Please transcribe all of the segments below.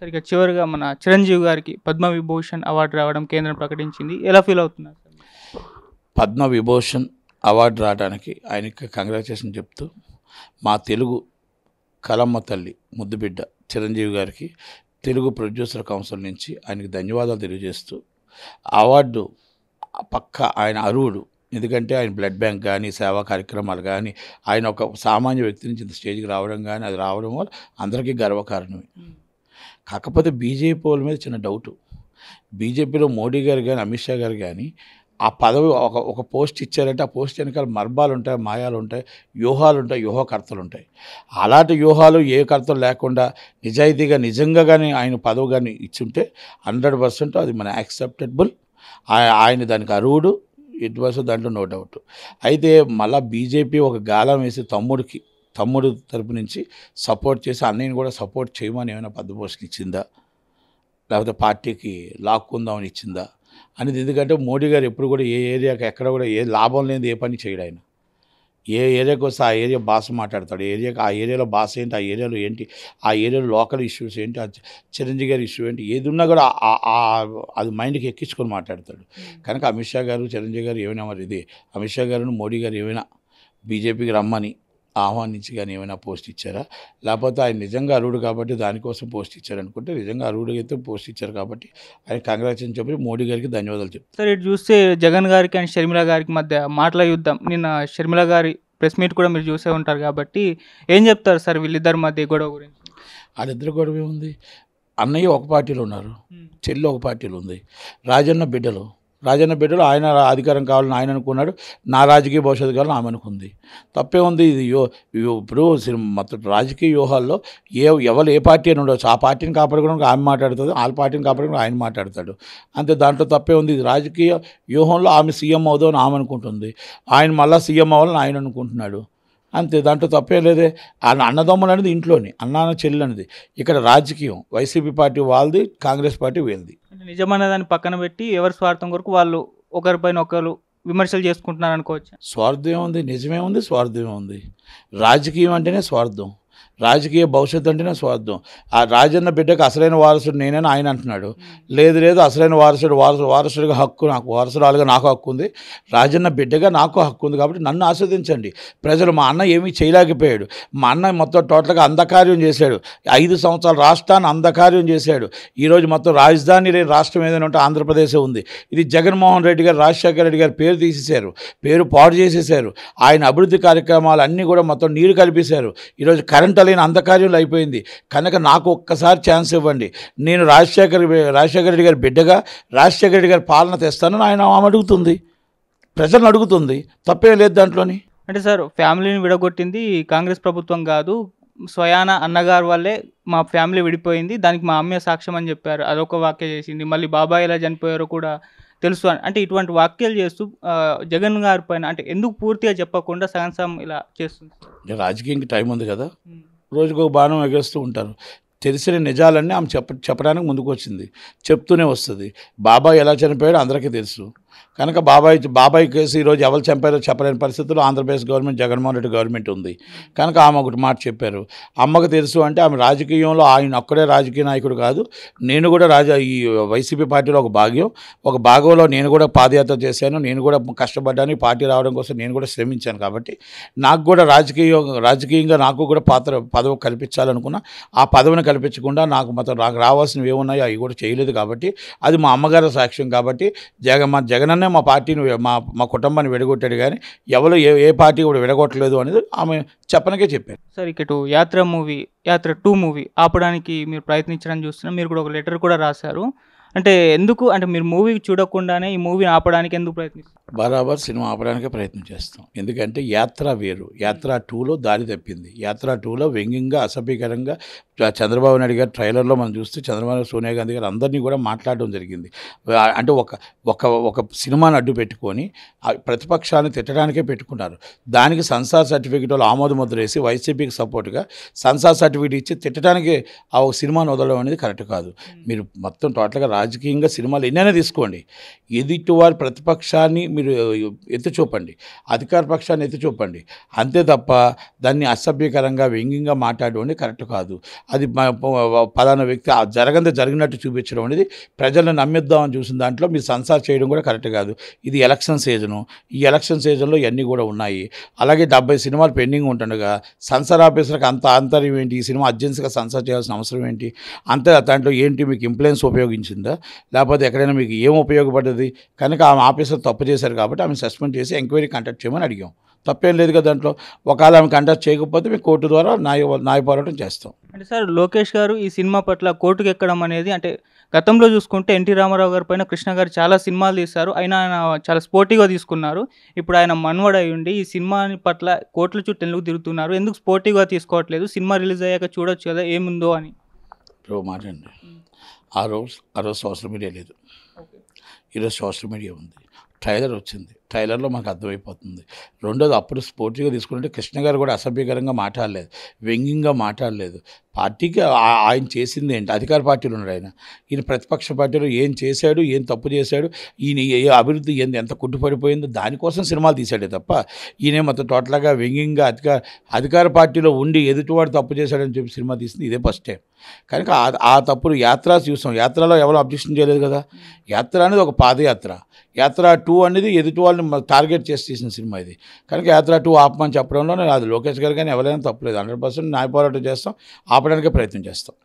సరిగ్గా చివరిగా మన చిరంజీవి గారికి పద్మ విభూషణ్ అవార్డు రావడం కేంద్రం ప్రకటించింది ఎలా ఫీల్ అవుతున్నారు పద్మ విభూషణ్ అవార్డు రావడానికి ఆయనకి కంగ్రాచులేషన్ చెప్తూ మా తెలుగు కలమ్మ తల్లి ముద్దుబిడ్డ చిరంజీవి గారికి తెలుగు ప్రొడ్యూసర్ కౌన్సిల్ నుంచి ఆయనకి ధన్యవాదాలు తెలియజేస్తూ అవార్డు పక్క ఆయన అరువుడు ఎందుకంటే ఆయన బ్లడ్ బ్యాంక్ కానీ సేవా కార్యక్రమాలు కానీ ఆయన ఒక సామాన్య వ్యక్తి నుంచి ఇంత స్టేజ్కి రావడం కానీ అది రావడం వల్ల అందరికీ గర్వకారణమే కాకపోతే బీజేపీ వాళ్ళ మీద చిన్న డౌటు బీజేపీలో మోడీ గారు కానీ అమిత్ షా గారు కానీ ఆ పదవి ఒక ఒక పోస్ట్ ఇచ్చారంటే ఆ పోస్ట్ వెనకాల మర్మాలు ఉంటాయి మాయాలు ఉంటాయి వ్యూహాలు ఉంటాయి వ్యూహకర్తలు ఉంటాయి అలాంటి వ్యూహాలు ఏ కర్తలు లేకుండా నిజాయితీగా నిజంగా కానీ ఆయన పదవి కానీ ఇచ్చుంటే హండ్రెడ్ పర్సెంట్ అది మన యాక్సెప్టబుల్ ఆయన దానికి అరువుడు ఇట్ వాస్ దాంట్లో నో డౌట్ అయితే మళ్ళీ బీజేపీ ఒక గాలం వేసి తమ్ముడికి తమ్ముడు తరపు నుంచి సపోర్ట్ చేసి అన్నయ్యని కూడా సపోర్ట్ చేయమని ఏమైనా పద్మభూషణ్ ఇచ్చిందా లేకపోతే పార్టీకి లాక్కుందామని ఇచ్చిందా అనేది ఎందుకంటే మోడీ గారు ఎప్పుడు కూడా ఏ ఏరియాకి ఎక్కడ కూడా ఏ లాభం లేని ఏ పని చేయడు ఆయన ఏ ఏరియాకి వస్తే ఆ ఏరియా భాష మాట్లాడతాడు ఏరియాకి ఆ ఏరియాలో భాష ఏంటి ఆ ఏరియాలో ఏంటి ఆ ఏరియాలో లోకల్ ఇష్యూస్ ఏంటి ఆ చిరంజీవి గారి ఇష్యూ ఏంటి ఏది ఉన్నా కూడా అది మైండ్కి ఎక్కించుకొని మాట్లాడతాడు కనుక అమిత్ షా గారు చిరంజీవి గారు ఏమైనా మరి ఇది అమిత్ షా గారు మోడీ గారు ఏమైనా బీజేపీకి రమ్మని ఆహ్వానించి కానీ ఏమైనా పోస్ట్ ఇచ్చారా లేకపోతే ఆయన నిజంగా అర్హుడు కాబట్టి దానికోసం పోస్ట్ ఇచ్చారు అనుకుంటే నిజంగా అరుడు అయితే పోస్ట్ ఇచ్చారు కాబట్టి ఆయన కంగ్రాచులేషన్ చెప్పి మోడీ గారికి ధన్యవాదాలు చెప్తారు సార్ ఇటు చూస్తే జగన్ గారికి అండ్ షర్మిల గారికి మధ్య మాటల యుద్ధం నిన్న షర్మిల గారి ప్రెస్ మీట్ కూడా మీరు చూసే ఉంటారు కాబట్టి ఏం చెప్తారు సార్ వీళ్ళిద్దరి మధ్య గొడవ గురించి వాళ్ళిద్దరు గొడవ ఏముంది అన్నయ్య ఒక పార్టీలో ఉన్నారు చెల్లి ఒక పార్టీలో ఉంది రాజన్న బిడ్డలు రాజన్న బిడ్డలు ఆయన అధికారం కావాలని ఆయన అనుకున్నాడు నా రాజకీయ భవిష్యత్తు కావాలని ఆమె అనుకుంది తప్పే ఉంది ఇది యో ఇప్పుడు మొత్తం రాజకీయ వ్యూహాల్లో ఏ ఎవరు ఏ పార్టీ అని ఆ పార్టీని కాపాడుకోవడానికి ఆమె మాట్లాడుతుంది వాళ్ళ పార్టీని కాపాడుకోవడానికి ఆయన మాట్లాడతాడు అంతే దాంట్లో తప్పే ఉంది ఇది రాజకీయ వ్యూహంలో ఆమె సీఎం అని ఆమె అనుకుంటుంది ఆయన మళ్ళీ సీఎం అవ్వాలని ఆయన అనుకుంటున్నాడు అంతే దాంట్లో తప్పేం లేదే అన్నదమ్ములు అనేది ఇంట్లోని అన్నాన్న చెల్లెలు అనేది ఇక్కడ రాజకీయం వైసీపీ పార్టీ వాళ్ళది కాంగ్రెస్ పార్టీ వీళ్ళది నిజమైన దాన్ని పక్కన పెట్టి ఎవరి స్వార్థం కొరకు వాళ్ళు ఒకరిపైన ఒకరు విమర్శలు చేసుకుంటున్నారు అనుకోవచ్చు స్వార్థం ఉంది నిజమే ఉంది స్వార్థమే ఉంది రాజకీయం అంటేనే స్వార్థం రాజకీయ భవిష్యత్తు అంటే నా స్వార్థం ఆ రాజన్న బిడ్డకు అసలైన వారసుడు నేనని ఆయన అంటున్నాడు లేదు లేదు అసలైన వారసుడు వారసు వారసుడిగా హక్కు నాకు వారసురాలుగా నాకు హక్కు ఉంది రాజన్న బిడ్డగా నాకు హక్కు ఉంది కాబట్టి నన్ను ఆస్వాదించండి ప్రజలు మా అన్న ఏమీ చేయలేకపోయాడు మా అన్న మొత్తం టోటల్గా అంధకార్యం చేశాడు ఐదు సంవత్సరాలు రాష్ట్రాన్ని అంధకార్యం చేశాడు ఈరోజు మొత్తం రాజధాని లేని రాష్ట్రం ఏదైనా ఉంటే ఆంధ్రప్రదేశ్ ఉంది ఇది జగన్మోహన్ రెడ్డి గారు రాజశేఖర రెడ్డి గారు పేరు తీసేశారు పేరు పాడు చేసేశారు ఆయన అభివృద్ధి కార్యక్రమాలు అన్నీ కూడా మొత్తం నీరు కల్పేశారు ఈరోజు కరెంట్ నేను అంధకార్యంలో అయిపోయింది కనుక నాకు ఒక్కసారి ఛాన్స్ ఇవ్వండి నేను రాజశేఖర్ రాజశేఖర రెడ్డి గారి బిడ్డగా రాజశేఖర రెడ్డి గారి పాలన తెస్తానని ఆయన ఆమె అడుగుతుంది ప్రజలను అడుగుతుంది తప్పేం లేదు దాంట్లోని అంటే సార్ ఫ్యామిలీని విడగొట్టింది కాంగ్రెస్ ప్రభుత్వం కాదు స్వయాన అన్నగారు వల్లే మా ఫ్యామిలీ విడిపోయింది దానికి మా అమ్మే సాక్ష్యం అని చెప్పారు అదొక వాక్య చేసింది మళ్ళీ బాబాయ్ ఎలా చనిపోయారో కూడా తెలుసు అని అంటే ఇటువంటి వాక్యాలు చేస్తూ జగన్ గారి పైన అంటే ఎందుకు పూర్తిగా చెప్పకుండా సగం సగం ఇలా చేస్తుంది రాజకీయంకి టైం ఉంది కదా రోజుకో బాణం ఎగేస్తూ ఉంటారు తెలిసిన నిజాలన్నీ ఆమె చెప్ప చెప్పడానికి ముందుకు వచ్చింది చెప్తూనే వస్తుంది బాబా ఎలా చనిపోయాడో అందరికీ తెలుసు కనుక బాబాయ్ బాబాయ్ కేసు ఈరోజు ఎవరు చంపారో చెప్పలేని పరిస్థితుల్లో ఆంధ్రప్రదేశ్ గవర్నమెంట్ జగన్మోహన్ రెడ్డి గవర్నమెంట్ ఉంది కనుక ఆమె ఒకటి మాట చెప్పారు అమ్మకు తెలుసు అంటే ఆమె రాజకీయంలో ఆయన ఒక్కడే రాజకీయ నాయకుడు కాదు నేను కూడా రాజా ఈ వైసీపీ పార్టీలో ఒక భాగ్యం ఒక భాగంలో నేను కూడా పాదయాత్ర చేశాను నేను కూడా కష్టపడ్డాను పార్టీ రావడం కోసం నేను కూడా శ్రమించాను కాబట్టి నాకు కూడా రాజకీయ రాజకీయంగా నాకు కూడా పాత్ర పదవి కల్పించాలనుకున్నా ఆ పదవిని కల్పించకుండా నాకు మొత్తం నాకు రావాల్సినవి ఏమున్నాయో అవి కూడా చేయలేదు కాబట్టి అది మా అమ్మగారి సాక్ష్యం కాబట్టి జగన్ మా జగన్ జగనన్నే మా పార్టీని మా మా కుటుంబాన్ని విడగొట్టాడు కానీ ఎవరు ఏ ఏ పార్టీ కూడా విడగొట్టలేదు అనేది ఆమె చెప్పనకే చెప్పారు సార్ ఇక్కడ యాత్ర మూవీ యాత్ర టూ మూవీ ఆపడానికి మీరు ప్రయత్నించడానికి చూస్తున్నా మీరు కూడా ఒక లెటర్ కూడా రాశారు అంటే ఎందుకు అంటే మీరు మూవీ చూడకుండానే ఈ మూవీని ఆపడానికి ఎందుకు ప్రయత్నిస్తారు బరాబర్ సినిమా ఆపడానికి ప్రయత్నం చేస్తాం ఎందుకంటే యాత్ర వేరు యాత్ర టూలో దారి తప్పింది యాత్ర టూలో వ్యంగ్యంగా అసభ్యకరంగా చంద్రబాబు నాయుడు గారు ట్రైలర్లో మనం చూస్తే చంద్రబాబు సోనియా గాంధీ గారు అందరినీ కూడా మాట్లాడడం జరిగింది అంటే ఒక ఒక ఒక సినిమాను అడ్డు పెట్టుకొని ప్రతిపక్షాన్ని తిట్టడానికే పెట్టుకున్నారు దానికి సంసార్ సర్టిఫికేట్ వాళ్ళు ఆమోద ముద్ర వేసి వైసీపీకి సపోర్ట్గా సంసార్ సర్టిఫికేట్ ఇచ్చి తిట్టడానికి ఆ ఒక సినిమాను వదలడం అనేది కరెక్ట్ కాదు hmm. మీరు మొత్తం టోటల్గా రాజకీయంగా సినిమాలు ఎన్నైనా తీసుకోండి వారి ప్రతిపక్షాన్ని మీరు ఎత్తి చూపండి అధికార పక్షాన్ని ఎత్తి చూపండి అంతే తప్ప దాన్ని అసభ్యకరంగా వ్యంగ్యంగా మాట్లాడడం అనేది కరెక్ట్ కాదు అది పలానా వ్యక్తి జరగంది జరిగినట్టు చూపించడం అనేది ప్రజలను నమ్మిద్దామని చూసిన దాంట్లో మీరు సంసార్ చేయడం కూడా కరెక్ట్ కాదు ఇది ఎలక్షన్ సీజను ఈ ఎలక్షన్ సీజన్లో ఇవన్నీ కూడా ఉన్నాయి అలాగే డెబ్బై సినిమాలు పెండింగ్ ఉంటుండగా సంసార్ ఆఫీసర్కి అంత ఆంతర్యం ఏంటి ఈ సినిమా అర్జెన్సీగా సంసార్ చేయాల్సిన అవసరం ఏంటి అంతే దాంట్లో ఏంటి మీకు ఇంప్లూయెన్స్ ఉపయోగించిందా లేకపోతే ఎక్కడైనా మీకు ఏం ఉపయోగపడ్డది కనుక ఆ ఆఫీసర్ తప్పు చేశారు చేశారు కాబట్టి ఆమె సస్పెండ్ చేసి ఎంక్వైరీ కండక్ట్ చేయమని అడిగాం తప్పేం లేదు కదా దాంట్లో ఒకవేళ ఆమె కండక్ట్ చేయకపోతే మేము కోర్టు ద్వారా న్యాయ న్యాయ పోరాటం చేస్తాం అంటే సార్ లోకేష్ గారు ఈ సినిమా పట్ల కోర్టుకు ఎక్కడం అనేది అంటే గతంలో చూసుకుంటే ఎన్టీ రామారావు గారి పైన కృష్ణ గారు చాలా సినిమాలు తీశారు ఆయన ఆయన చాలా స్పోర్టివ్గా తీసుకున్నారు ఇప్పుడు ఆయన మన్వడ ఉండి ఈ సినిమా పట్ల కోర్టుల చుట్టూ ఎందుకు తిరుగుతున్నారు ఎందుకు స్పోర్టివ్గా తీసుకోవట్లేదు సినిమా రిలీజ్ అయ్యాక చూడొచ్చు కదా ఏముందో అని మాట్లాడండి ఆ రోజు ఆ రోజు సోషల్ మీడియా లేదు ఈరోజు సోషల్ మీడియా ఉంది ట్రైలర్ వచ్చింది ట్రైలర్లో మాకు అర్థమైపోతుంది రెండోది అప్పుడు స్పోర్టివ్గా తీసుకుంటే కృష్ణ గారు కూడా అసభ్యకరంగా మాట్లాడలేదు వ్యంగ్యంగా మాట్లాడలేదు పార్టీకి ఆయన చేసింది ఏంటి అధికార పార్టీలు ఉన్నాడు ఆయన ఈయన ప్రతిపక్ష పార్టీలో ఏం చేశాడు ఏం తప్పు చేశాడు ఈయన ఏ అభివృద్ధి ఏంది ఎంత కుట్టుపడిపోయిందో దానికోసం సినిమాలు తీశాడే తప్ప ఈయనే మొత్తం టోటల్గా వ్యంగ్యంగా అధికార అధికార పార్టీలో ఉండి ఎదుటివాడు తప్పు చేశాడని చెప్పి సినిమా తీసింది ఇదే ఫస్ట్ టైం కనుక ఆ తప్పులు యాత్ర చూసాం యాత్రలో ఎవరు అబ్జెక్షన్ చేయలేదు కదా యాత్ర అనేది ఒక పాదయాత్ర యాత్ర టూ అనేది ఎదుటి వాళ్ళు సినిమాని టార్గెట్ చేసి తీసిన సినిమా ఇది కనుక యాత్ర టూ ఆపమని చెప్పడంలో నేను అది లోకేష్ గారు కానీ ఎవరైనా తప్పలేదు హండ్రెడ్ పర్సెంట్ న్యాయ పోరాటం చేస్తాం ఆపడానికే ప్రయత్నం చేస్తాం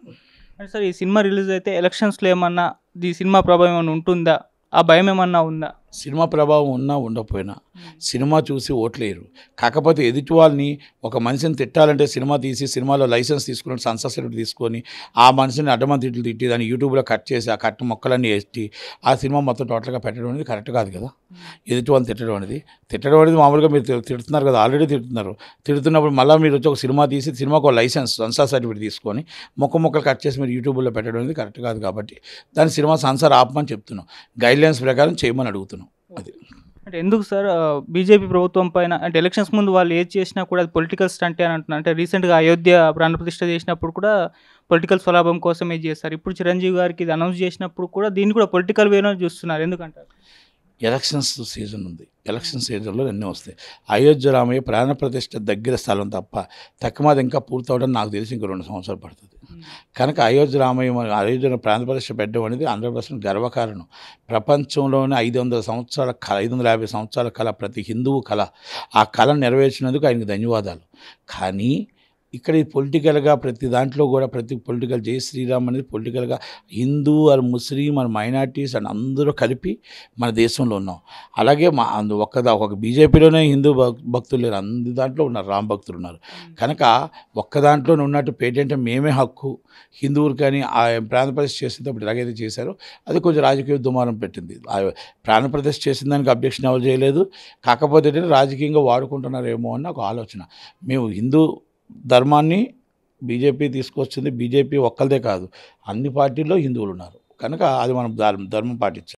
సార్ ఈ సినిమా రిలీజ్ అయితే ఎలక్షన్స్లో ఏమన్నా ఈ సినిమా ప్రభావం ఏమైనా ఉంటుందా ఆ భయం ఏమన్నా ఉందా సినిమా ప్రభావం ఉన్నా ఉండకపోయినా సినిమా చూసి ఓట్లేరు కాకపోతే ఎదుటి వాళ్ళని ఒక మనిషిని తిట్టాలంటే సినిమా తీసి సినిమాలో లైసెన్స్ తీసుకుని సెన్సార్ సర్టిఫికేట్ తీసుకొని ఆ మనిషిని అడ్డమని తిట్లు తిట్టి దాన్ని యూట్యూబ్లో కట్ చేసి ఆ కట్ మొక్కలన్నీ వేసి ఆ సినిమా మొత్తం టోటల్గా పెట్టడం అనేది కరెక్ట్ కాదు కదా ఎదుటి వాళ్ళని తిట్టడం అనేది తిట్టడం అనేది మామూలుగా మీరు తిడుతున్నారు కదా ఆల్రెడీ తిడుతున్నారు తిడుతున్నప్పుడు మళ్ళీ మీరు వచ్చి ఒక సినిమా తీసి సినిమాకు లైసెన్స్ సన్సార్ సర్టిఫికేట్ తీసుకొని మొక్క మొక్కలు కట్ చేసి మీరు యూట్యూబ్లో పెట్టడం అనేది కరెక్ట్ కాదు కాబట్టి దాని సినిమా సన్సార్ ఆపమని చెప్తున్నాం గైడ్లైన్స్ ప్రకారం చేయమని అడుగుతున్నాం అది అంటే ఎందుకు సార్ బీజేపీ ప్రభుత్వం పైన అంటే ఎలక్షన్స్ ముందు వాళ్ళు ఏది చేసినా కూడా అది పొలిటికల్ స్టంట్ అని అంటున్నారు అంటే రీసెంట్గా అయోధ్య ప్రాణప్రతిష్ఠ చేసినప్పుడు కూడా పొలిటికల్ స్వలాభం కోసమే చేస్తారు ఇప్పుడు చిరంజీవి గారికి ఇది అనౌన్స్ చేసినప్పుడు కూడా దీన్ని కూడా పొలిటికల్ వేలో చూస్తున్నారు ఎందుకంటారు ఎలక్షన్స్ సీజన్ ఉంది ఎలక్షన్ సీజన్లో ఎన్నో వస్తాయి అయోధ్య రామయ్య ప్రతిష్ట దగ్గర స్థలం తప్ప తక్కువది ఇంకా పూర్తవడం నాకు తెలిసి ఇంక రెండు సంవత్సరాలు పడుతుంది కనుక అయోధ్య రామయ్య అయోధ్య ప్రతిష్ట పెట్టడం అనేది ఆంధ్రప్రదేశ్ గర్వకారణం ప్రపంచంలోనే ఐదు వందల సంవత్సరాల కళ ఐదు వందల యాభై సంవత్సరాల కళ ప్రతి హిందువు కళ ఆ కళను నెరవేర్చినందుకు ఆయనకు ధన్యవాదాలు కానీ ఇక్కడ పొలిటికల్గా ప్రతి దాంట్లో కూడా ప్రతి పొలిటికల్ జై శ్రీరామ్ అనేది పొలిటికల్గా Hindu and Muslim and minorities and అందరూ కలిపి మన దేశంలో ఉన్నాం అలాగే మా అందు ఒక్క ఒక బీజేపీలోనే హిందూ భక్తులు లేరు అందు దాంట్లో ఉన్నారు రామ్ భక్తులు ఉన్నారు కనుక ఒక్క దాంట్లోనే ఉన్నట్టు పేటెంట్ మేమే హక్కు హిందువులు కానీ ఆ ప్రాణప్రతిష్ఠ చేసేటప్పుడు ఎలాగైతే చేశారో అది కొంచెం రాజకీయ దుమారం పెట్టింది ప్రాణప్రతిష్ఠ చేసిన దానికి అబ్జెక్షన్ ఎవరు చేయలేదు కాకపోతే రాజకీయంగా వాడుకుంటున్నారేమో అని ఒక ఆలోచన మేము హిందూ ధర్మాన్ని బీజేపీ తీసుకొచ్చింది బీజేపీ ఒక్కరిదే కాదు అన్ని పార్టీల్లో హిందువులు ఉన్నారు కనుక అది మనం ధర్మం పాటించాలి